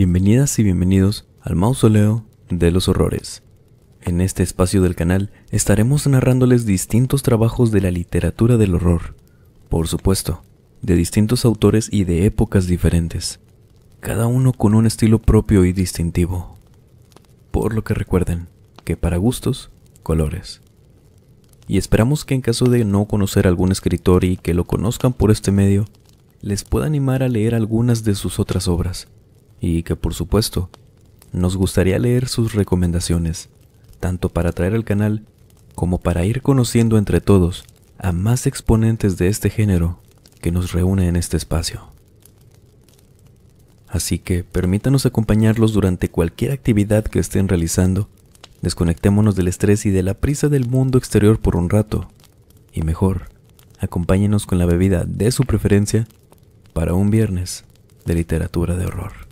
Bienvenidas y bienvenidos al mausoleo de los horrores. En este espacio del canal estaremos narrándoles distintos trabajos de la literatura del horror, por supuesto, de distintos autores y de épocas diferentes, cada uno con un estilo propio y distintivo. Por lo que recuerden que para gustos, colores. Y esperamos que en caso de no conocer algún escritor y que lo conozcan por este medio, les pueda animar a leer algunas de sus otras obras y que por supuesto nos gustaría leer sus recomendaciones, tanto para atraer al canal como para ir conociendo entre todos a más exponentes de este género que nos reúne en este espacio. Así que permítanos acompañarlos durante cualquier actividad que estén realizando, desconectémonos del estrés y de la prisa del mundo exterior por un rato, y mejor, acompáñenos con la bebida de su preferencia para un viernes de literatura de horror.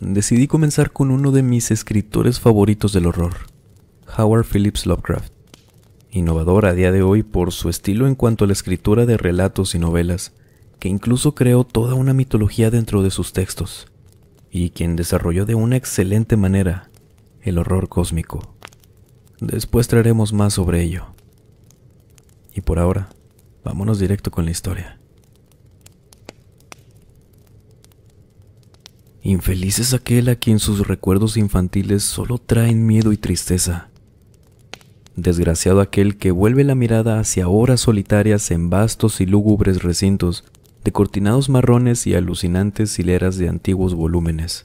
decidí comenzar con uno de mis escritores favoritos del horror, Howard Phillips Lovecraft. Innovador a día de hoy por su estilo en cuanto a la escritura de relatos y novelas, que incluso creó toda una mitología dentro de sus textos, y quien desarrolló de una excelente manera el horror cósmico. Después traeremos más sobre ello. Y por ahora, vámonos directo con la historia. Infeliz es aquel a quien sus recuerdos infantiles solo traen miedo y tristeza. Desgraciado aquel que vuelve la mirada hacia horas solitarias en vastos y lúgubres recintos, de cortinados marrones y alucinantes hileras de antiguos volúmenes,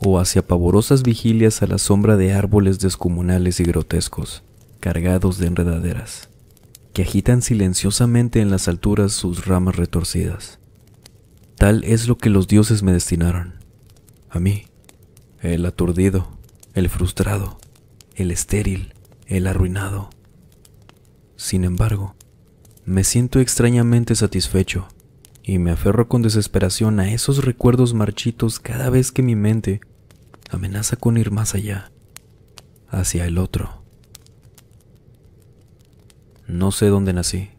o hacia pavorosas vigilias a la sombra de árboles descomunales y grotescos, cargados de enredaderas, que agitan silenciosamente en las alturas sus ramas retorcidas. Tal es lo que los dioses me destinaron a mí, el aturdido, el frustrado, el estéril, el arruinado. Sin embargo, me siento extrañamente satisfecho y me aferro con desesperación a esos recuerdos marchitos cada vez que mi mente amenaza con ir más allá, hacia el otro. No sé dónde nací,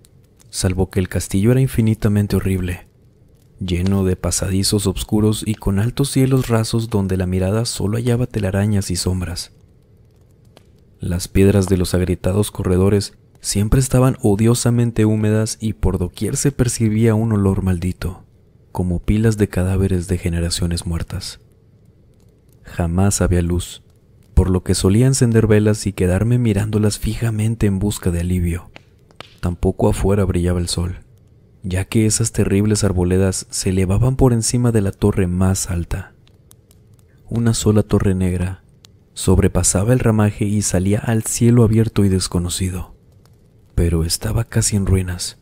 salvo que el castillo era infinitamente horrible lleno de pasadizos oscuros y con altos cielos rasos donde la mirada solo hallaba telarañas y sombras. Las piedras de los agrietados corredores siempre estaban odiosamente húmedas y por doquier se percibía un olor maldito, como pilas de cadáveres de generaciones muertas. Jamás había luz, por lo que solía encender velas y quedarme mirándolas fijamente en busca de alivio. Tampoco afuera brillaba el sol ya que esas terribles arboledas se elevaban por encima de la torre más alta. Una sola torre negra sobrepasaba el ramaje y salía al cielo abierto y desconocido, pero estaba casi en ruinas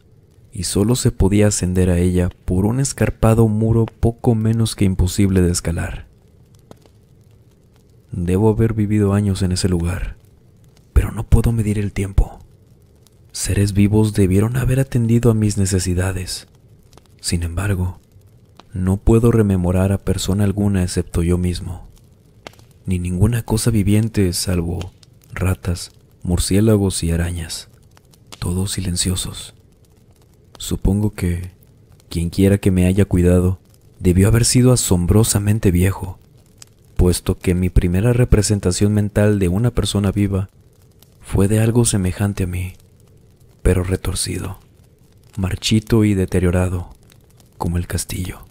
y solo se podía ascender a ella por un escarpado muro poco menos que imposible de escalar. Debo haber vivido años en ese lugar, pero no puedo medir el tiempo seres vivos debieron haber atendido a mis necesidades. Sin embargo, no puedo rememorar a persona alguna excepto yo mismo, ni ninguna cosa viviente salvo ratas, murciélagos y arañas, todos silenciosos. Supongo que quien quiera que me haya cuidado debió haber sido asombrosamente viejo, puesto que mi primera representación mental de una persona viva fue de algo semejante a mí pero retorcido, marchito y deteriorado, como el castillo.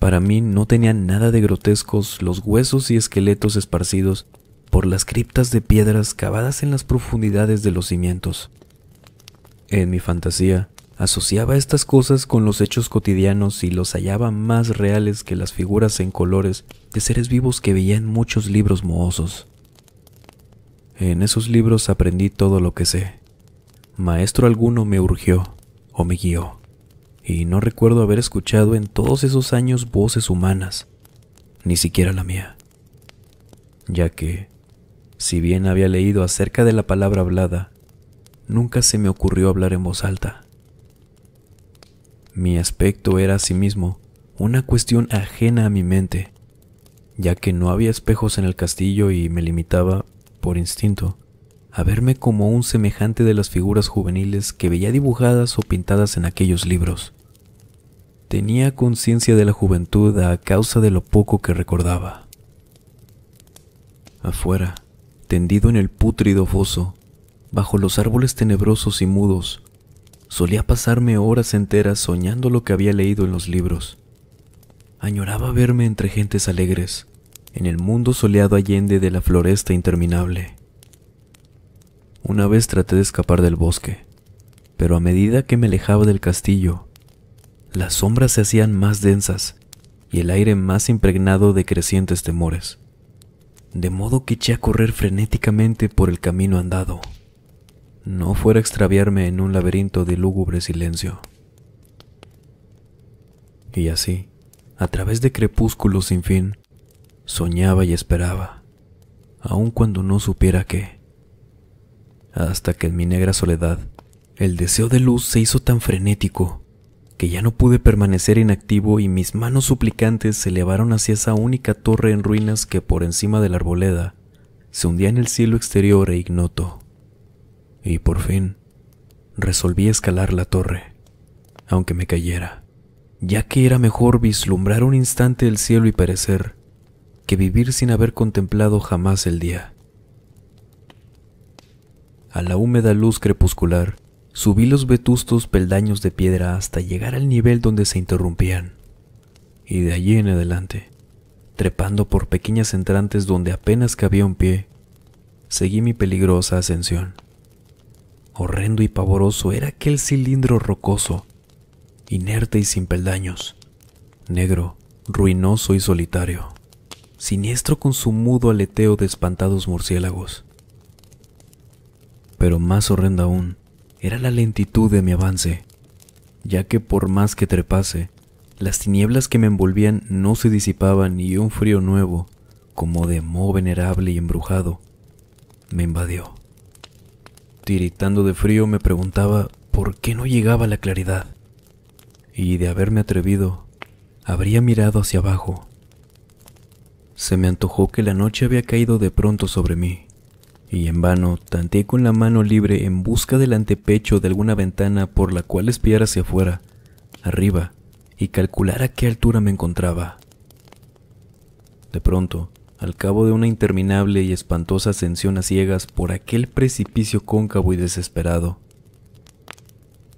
Para mí no tenían nada de grotescos los huesos y esqueletos esparcidos por las criptas de piedras cavadas en las profundidades de los cimientos. En mi fantasía, asociaba estas cosas con los hechos cotidianos y los hallaba más reales que las figuras en colores de seres vivos que veía en muchos libros mohosos. En esos libros aprendí todo lo que sé. Maestro alguno me urgió o me guió, y no recuerdo haber escuchado en todos esos años voces humanas, ni siquiera la mía, ya que, si bien había leído acerca de la palabra hablada, nunca se me ocurrió hablar en voz alta. Mi aspecto era asimismo una cuestión ajena a mi mente, ya que no había espejos en el castillo y me limitaba por instinto, a verme como un semejante de las figuras juveniles que veía dibujadas o pintadas en aquellos libros. Tenía conciencia de la juventud a causa de lo poco que recordaba. Afuera, tendido en el pútrido foso, bajo los árboles tenebrosos y mudos, solía pasarme horas enteras soñando lo que había leído en los libros. Añoraba verme entre gentes alegres, en el mundo soleado allende de la floresta interminable. Una vez traté de escapar del bosque, pero a medida que me alejaba del castillo, las sombras se hacían más densas y el aire más impregnado de crecientes temores, de modo que eché a correr frenéticamente por el camino andado, no fuera a extraviarme en un laberinto de lúgubre silencio. Y así, a través de crepúsculos sin fin, soñaba y esperaba, aun cuando no supiera qué. Hasta que en mi negra soledad, el deseo de luz se hizo tan frenético que ya no pude permanecer inactivo y mis manos suplicantes se elevaron hacia esa única torre en ruinas que por encima de la arboleda se hundía en el cielo exterior e ignoto. Y por fin, resolví escalar la torre, aunque me cayera, ya que era mejor vislumbrar un instante el cielo y perecer, que vivir sin haber contemplado jamás el día. A la húmeda luz crepuscular, subí los vetustos peldaños de piedra hasta llegar al nivel donde se interrumpían, y de allí en adelante, trepando por pequeñas entrantes donde apenas cabía un pie, seguí mi peligrosa ascensión. Horrendo y pavoroso era aquel cilindro rocoso, inerte y sin peldaños, negro, ruinoso y solitario siniestro con su mudo aleteo de espantados murciélagos. Pero más horrenda aún era la lentitud de mi avance, ya que por más que trepase, las tinieblas que me envolvían no se disipaban y un frío nuevo, como de mo venerable y embrujado, me invadió. Tiritando de frío me preguntaba por qué no llegaba la claridad, y de haberme atrevido, habría mirado hacia abajo se me antojó que la noche había caído de pronto sobre mí, y en vano tanteé con la mano libre en busca del antepecho de alguna ventana por la cual espiar hacia afuera, arriba, y calcular a qué altura me encontraba. De pronto, al cabo de una interminable y espantosa ascensión a ciegas por aquel precipicio cóncavo y desesperado,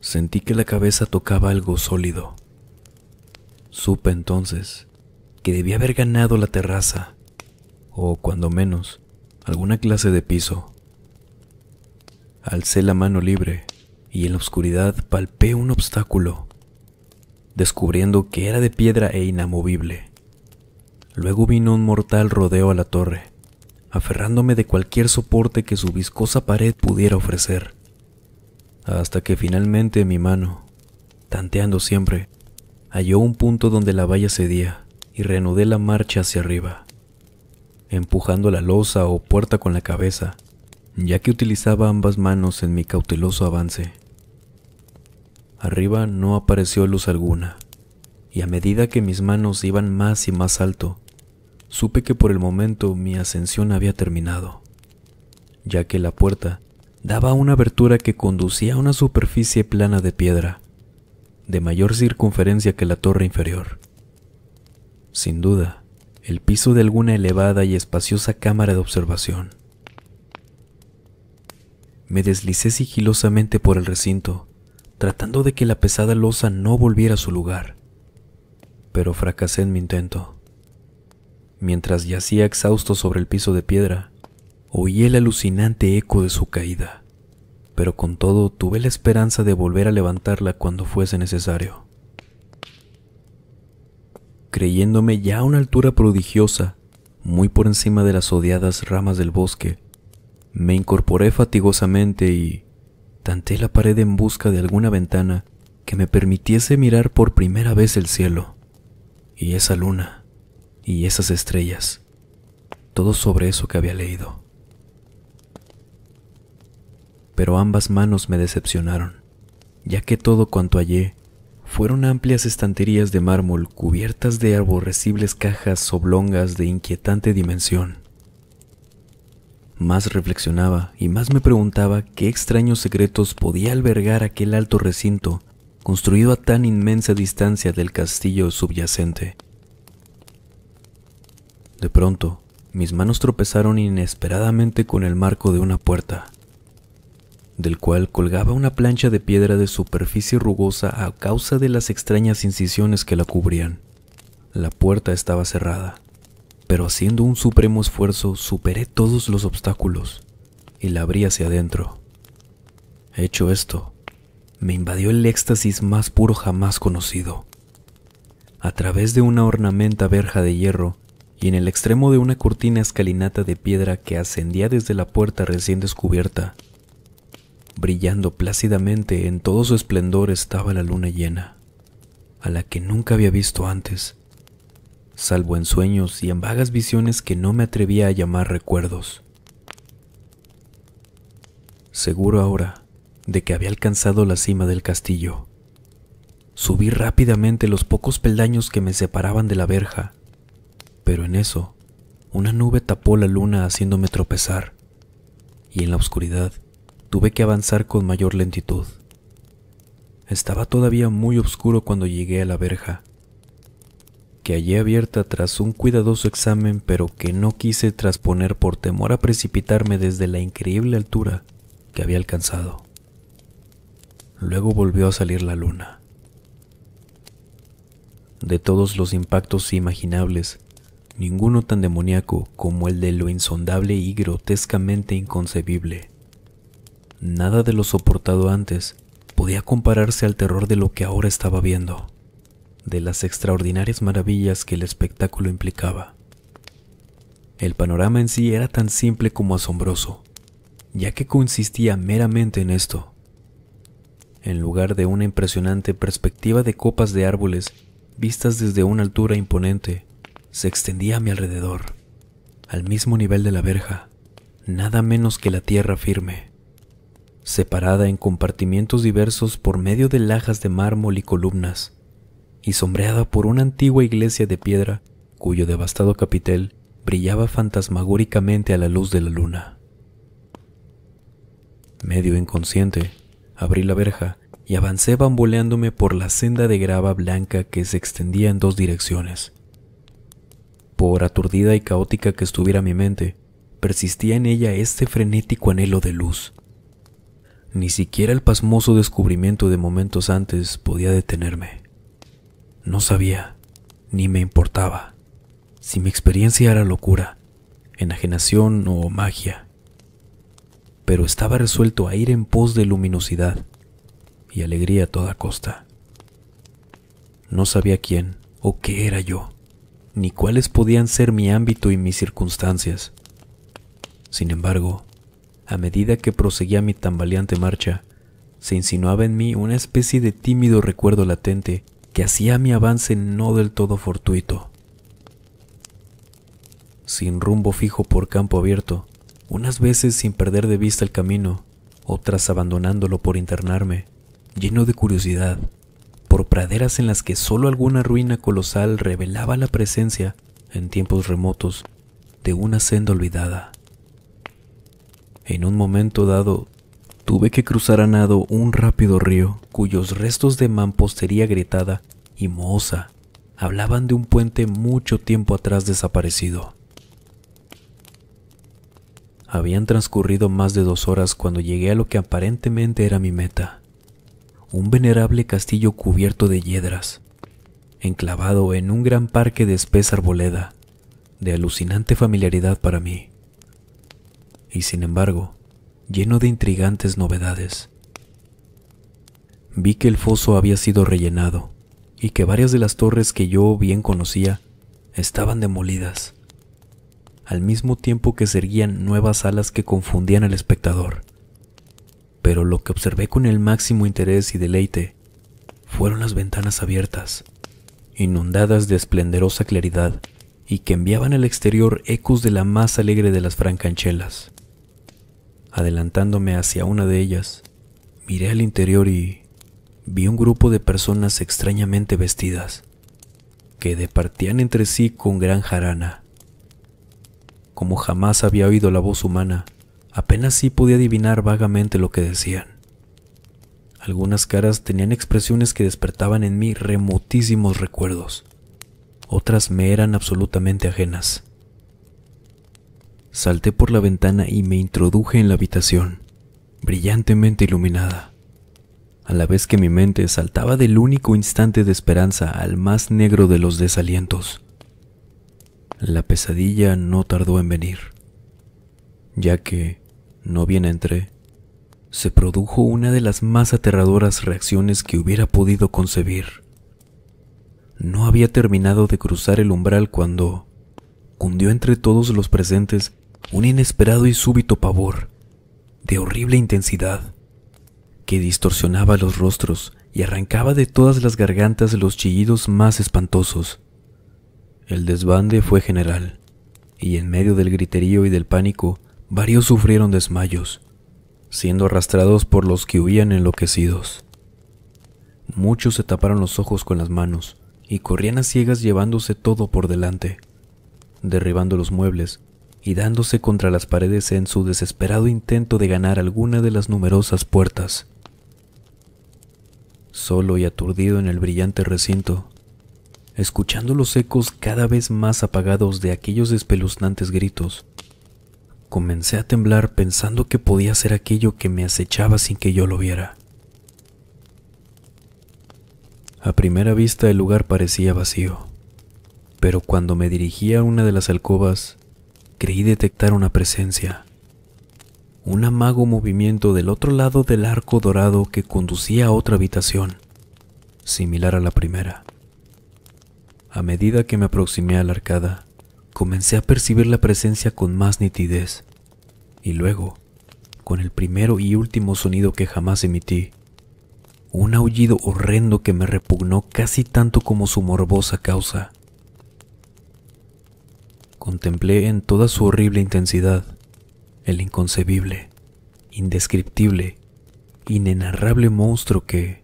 sentí que la cabeza tocaba algo sólido. Supe entonces que debía haber ganado la terraza, o cuando menos, alguna clase de piso. Alcé la mano libre y en la oscuridad palpé un obstáculo, descubriendo que era de piedra e inamovible. Luego vino un mortal rodeo a la torre, aferrándome de cualquier soporte que su viscosa pared pudiera ofrecer, hasta que finalmente mi mano, tanteando siempre, halló un punto donde la valla cedía y reanudé la marcha hacia arriba, empujando la losa o puerta con la cabeza, ya que utilizaba ambas manos en mi cauteloso avance. Arriba no apareció luz alguna, y a medida que mis manos iban más y más alto, supe que por el momento mi ascensión había terminado, ya que la puerta daba una abertura que conducía a una superficie plana de piedra, de mayor circunferencia que la torre inferior sin duda, el piso de alguna elevada y espaciosa cámara de observación. Me deslicé sigilosamente por el recinto, tratando de que la pesada losa no volviera a su lugar, pero fracasé en mi intento. Mientras yacía exhausto sobre el piso de piedra, oí el alucinante eco de su caída, pero con todo tuve la esperanza de volver a levantarla cuando fuese necesario creyéndome ya a una altura prodigiosa, muy por encima de las odiadas ramas del bosque. Me incorporé fatigosamente y tanté la pared en busca de alguna ventana que me permitiese mirar por primera vez el cielo, y esa luna, y esas estrellas, todo sobre eso que había leído. Pero ambas manos me decepcionaron, ya que todo cuanto hallé fueron amplias estanterías de mármol cubiertas de aborrecibles cajas oblongas de inquietante dimensión. Más reflexionaba y más me preguntaba qué extraños secretos podía albergar aquel alto recinto construido a tan inmensa distancia del castillo subyacente. De pronto, mis manos tropezaron inesperadamente con el marco de una puerta del cual colgaba una plancha de piedra de superficie rugosa a causa de las extrañas incisiones que la cubrían. La puerta estaba cerrada, pero haciendo un supremo esfuerzo superé todos los obstáculos y la abrí hacia adentro. Hecho esto, me invadió el éxtasis más puro jamás conocido. A través de una ornamenta verja de hierro y en el extremo de una cortina escalinata de piedra que ascendía desde la puerta recién descubierta, Brillando plácidamente en todo su esplendor estaba la luna llena, a la que nunca había visto antes, salvo en sueños y en vagas visiones que no me atrevía a llamar recuerdos. Seguro ahora de que había alcanzado la cima del castillo. Subí rápidamente los pocos peldaños que me separaban de la verja, pero en eso una nube tapó la luna haciéndome tropezar, y en la oscuridad tuve que avanzar con mayor lentitud. Estaba todavía muy oscuro cuando llegué a la verja, que hallé abierta tras un cuidadoso examen pero que no quise trasponer por temor a precipitarme desde la increíble altura que había alcanzado. Luego volvió a salir la luna. De todos los impactos imaginables, ninguno tan demoníaco como el de lo insondable y grotescamente inconcebible. Nada de lo soportado antes podía compararse al terror de lo que ahora estaba viendo, de las extraordinarias maravillas que el espectáculo implicaba. El panorama en sí era tan simple como asombroso, ya que consistía meramente en esto. En lugar de una impresionante perspectiva de copas de árboles vistas desde una altura imponente, se extendía a mi alrededor, al mismo nivel de la verja, nada menos que la tierra firme separada en compartimientos diversos por medio de lajas de mármol y columnas, y sombreada por una antigua iglesia de piedra cuyo devastado capitel brillaba fantasmagóricamente a la luz de la luna. Medio inconsciente, abrí la verja y avancé bamboleándome por la senda de grava blanca que se extendía en dos direcciones. Por aturdida y caótica que estuviera mi mente, persistía en ella este frenético anhelo de luz, ni siquiera el pasmoso descubrimiento de momentos antes podía detenerme. No sabía, ni me importaba, si mi experiencia era locura, enajenación o magia. Pero estaba resuelto a ir en pos de luminosidad y alegría a toda costa. No sabía quién o qué era yo, ni cuáles podían ser mi ámbito y mis circunstancias. Sin embargo, a medida que proseguía mi tambaleante marcha, se insinuaba en mí una especie de tímido recuerdo latente que hacía mi avance no del todo fortuito. Sin rumbo fijo por campo abierto, unas veces sin perder de vista el camino, otras abandonándolo por internarme, lleno de curiosidad, por praderas en las que sólo alguna ruina colosal revelaba la presencia, en tiempos remotos, de una senda olvidada. En un momento dado, tuve que cruzar a nado un rápido río cuyos restos de mampostería gritada y mohosa hablaban de un puente mucho tiempo atrás desaparecido. Habían transcurrido más de dos horas cuando llegué a lo que aparentemente era mi meta, un venerable castillo cubierto de hiedras, enclavado en un gran parque de espesa arboleda, de alucinante familiaridad para mí y sin embargo, lleno de intrigantes novedades. Vi que el foso había sido rellenado y que varias de las torres que yo bien conocía estaban demolidas, al mismo tiempo que se erguían nuevas alas que confundían al espectador. Pero lo que observé con el máximo interés y deleite fueron las ventanas abiertas, inundadas de esplendorosa claridad y que enviaban al exterior ecos de la más alegre de las francanchelas. Adelantándome hacia una de ellas, miré al interior y vi un grupo de personas extrañamente vestidas, que departían entre sí con gran jarana. Como jamás había oído la voz humana, apenas sí podía adivinar vagamente lo que decían. Algunas caras tenían expresiones que despertaban en mí remotísimos recuerdos, otras me eran absolutamente ajenas. Salté por la ventana y me introduje en la habitación, brillantemente iluminada, a la vez que mi mente saltaba del único instante de esperanza al más negro de los desalientos. La pesadilla no tardó en venir, ya que, no bien entré, se produjo una de las más aterradoras reacciones que hubiera podido concebir. No había terminado de cruzar el umbral cuando cundió entre todos los presentes un inesperado y súbito pavor, de horrible intensidad, que distorsionaba los rostros y arrancaba de todas las gargantas los chillidos más espantosos. El desbande fue general, y en medio del griterío y del pánico, varios sufrieron desmayos, siendo arrastrados por los que huían enloquecidos. Muchos se taparon los ojos con las manos y corrían a ciegas llevándose todo por delante, derribando los muebles y dándose contra las paredes en su desesperado intento de ganar alguna de las numerosas puertas. Solo y aturdido en el brillante recinto, escuchando los ecos cada vez más apagados de aquellos espeluznantes gritos, comencé a temblar pensando que podía ser aquello que me acechaba sin que yo lo viera. A primera vista el lugar parecía vacío, pero cuando me dirigí a una de las alcobas, creí detectar una presencia, un amago movimiento del otro lado del arco dorado que conducía a otra habitación, similar a la primera. A medida que me aproximé a la arcada, comencé a percibir la presencia con más nitidez, y luego, con el primero y último sonido que jamás emití, un aullido horrendo que me repugnó casi tanto como su morbosa causa contemplé en toda su horrible intensidad el inconcebible, indescriptible, inenarrable monstruo que,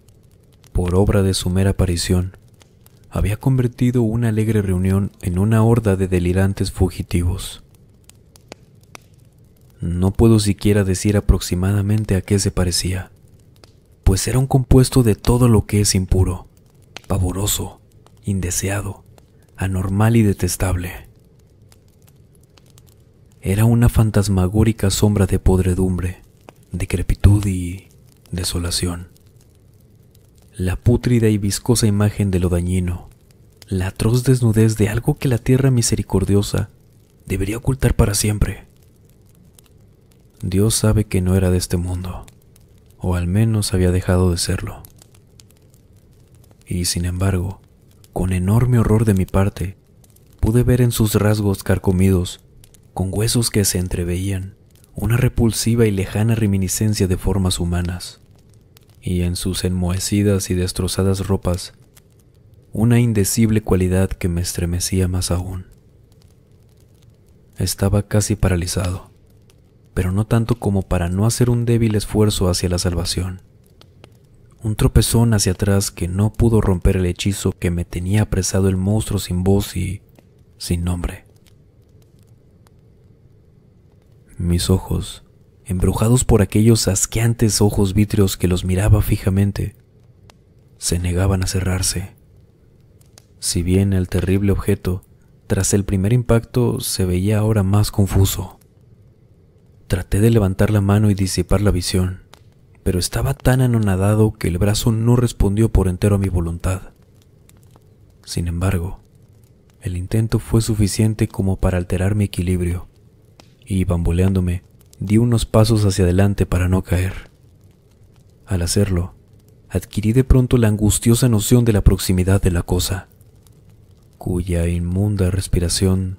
por obra de su mera aparición, había convertido una alegre reunión en una horda de delirantes fugitivos. No puedo siquiera decir aproximadamente a qué se parecía, pues era un compuesto de todo lo que es impuro, pavoroso, indeseado, anormal y detestable. Era una fantasmagórica sombra de podredumbre, decrepitud y desolación. La pútrida y viscosa imagen de lo dañino, la atroz desnudez de algo que la tierra misericordiosa debería ocultar para siempre. Dios sabe que no era de este mundo, o al menos había dejado de serlo. Y sin embargo, con enorme horror de mi parte, pude ver en sus rasgos carcomidos con huesos que se entreveían, una repulsiva y lejana reminiscencia de formas humanas, y en sus enmohecidas y destrozadas ropas, una indecible cualidad que me estremecía más aún. Estaba casi paralizado, pero no tanto como para no hacer un débil esfuerzo hacia la salvación. Un tropezón hacia atrás que no pudo romper el hechizo que me tenía apresado el monstruo sin voz y sin nombre. Mis ojos, embrujados por aquellos asqueantes ojos vítreos que los miraba fijamente, se negaban a cerrarse. Si bien el terrible objeto, tras el primer impacto, se veía ahora más confuso. Traté de levantar la mano y disipar la visión, pero estaba tan anonadado que el brazo no respondió por entero a mi voluntad. Sin embargo, el intento fue suficiente como para alterar mi equilibrio y bamboleándome, di unos pasos hacia adelante para no caer. Al hacerlo, adquirí de pronto la angustiosa noción de la proximidad de la cosa, cuya inmunda respiración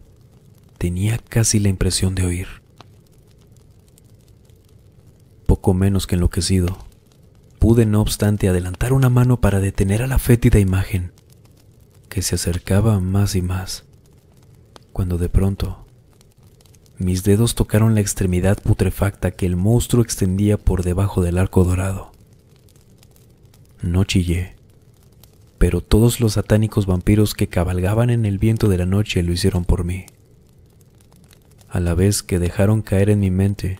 tenía casi la impresión de oír. Poco menos que enloquecido, pude no obstante adelantar una mano para detener a la fétida imagen, que se acercaba más y más, cuando de pronto mis dedos tocaron la extremidad putrefacta que el monstruo extendía por debajo del arco dorado. No chillé, pero todos los satánicos vampiros que cabalgaban en el viento de la noche lo hicieron por mí, a la vez que dejaron caer en mi mente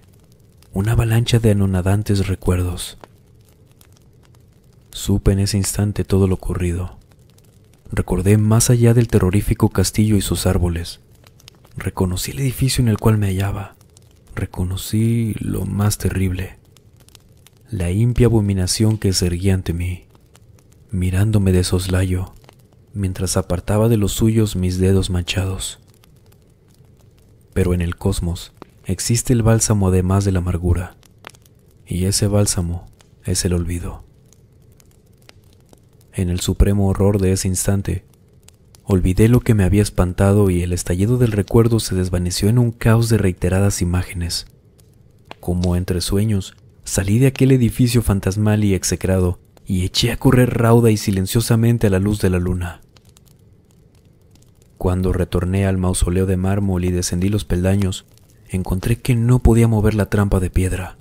una avalancha de anonadantes recuerdos. Supe en ese instante todo lo ocurrido. Recordé más allá del terrorífico castillo y sus árboles, Reconocí el edificio en el cual me hallaba. Reconocí lo más terrible. La impia abominación que se erguía ante mí, mirándome de soslayo, mientras apartaba de los suyos mis dedos manchados. Pero en el cosmos existe el bálsamo además de la amargura, y ese bálsamo es el olvido. En el supremo horror de ese instante, Olvidé lo que me había espantado y el estallido del recuerdo se desvaneció en un caos de reiteradas imágenes. Como entre sueños, salí de aquel edificio fantasmal y execrado y eché a correr rauda y silenciosamente a la luz de la luna. Cuando retorné al mausoleo de mármol y descendí los peldaños, encontré que no podía mover la trampa de piedra.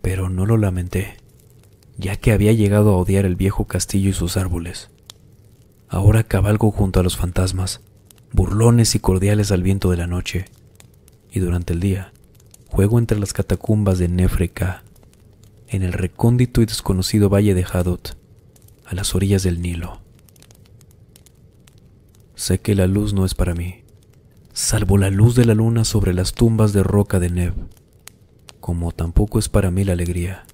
Pero no lo lamenté, ya que había llegado a odiar el viejo castillo y sus árboles. Ahora cabalgo junto a los fantasmas, burlones y cordiales al viento de la noche, y durante el día juego entre las catacumbas de Nefreka, en el recóndito y desconocido valle de Hadot, a las orillas del Nilo. Sé que la luz no es para mí, salvo la luz de la luna sobre las tumbas de roca de Neb, como tampoco es para mí la alegría,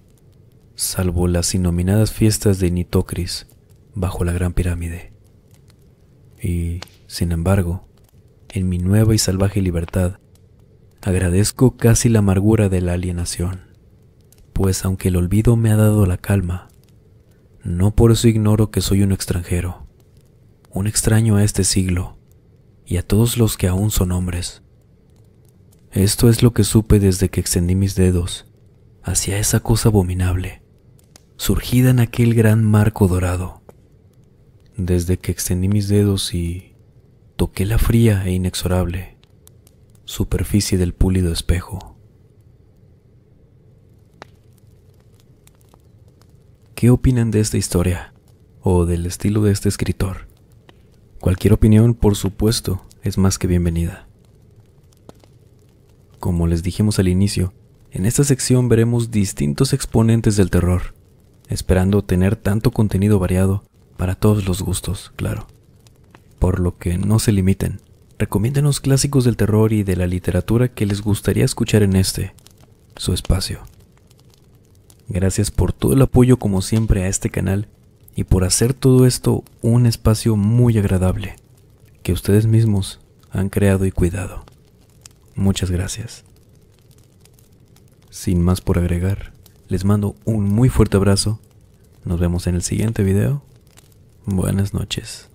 salvo las innominadas fiestas de Nitocris bajo la gran pirámide y, sin embargo, en mi nueva y salvaje libertad, agradezco casi la amargura de la alienación, pues aunque el olvido me ha dado la calma, no por eso ignoro que soy un extranjero, un extraño a este siglo y a todos los que aún son hombres. Esto es lo que supe desde que extendí mis dedos hacia esa cosa abominable, surgida en aquel gran marco dorado desde que extendí mis dedos y toqué la fría e inexorable superficie del púlido espejo. ¿Qué opinan de esta historia o del estilo de este escritor? Cualquier opinión, por supuesto, es más que bienvenida. Como les dijimos al inicio, en esta sección veremos distintos exponentes del terror, esperando tener tanto contenido variado para todos los gustos, claro. Por lo que no se limiten. Recomienden los clásicos del terror y de la literatura que les gustaría escuchar en este, su espacio. Gracias por todo el apoyo como siempre a este canal y por hacer todo esto un espacio muy agradable que ustedes mismos han creado y cuidado. Muchas gracias. Sin más por agregar, les mando un muy fuerte abrazo. Nos vemos en el siguiente video Buenas noches.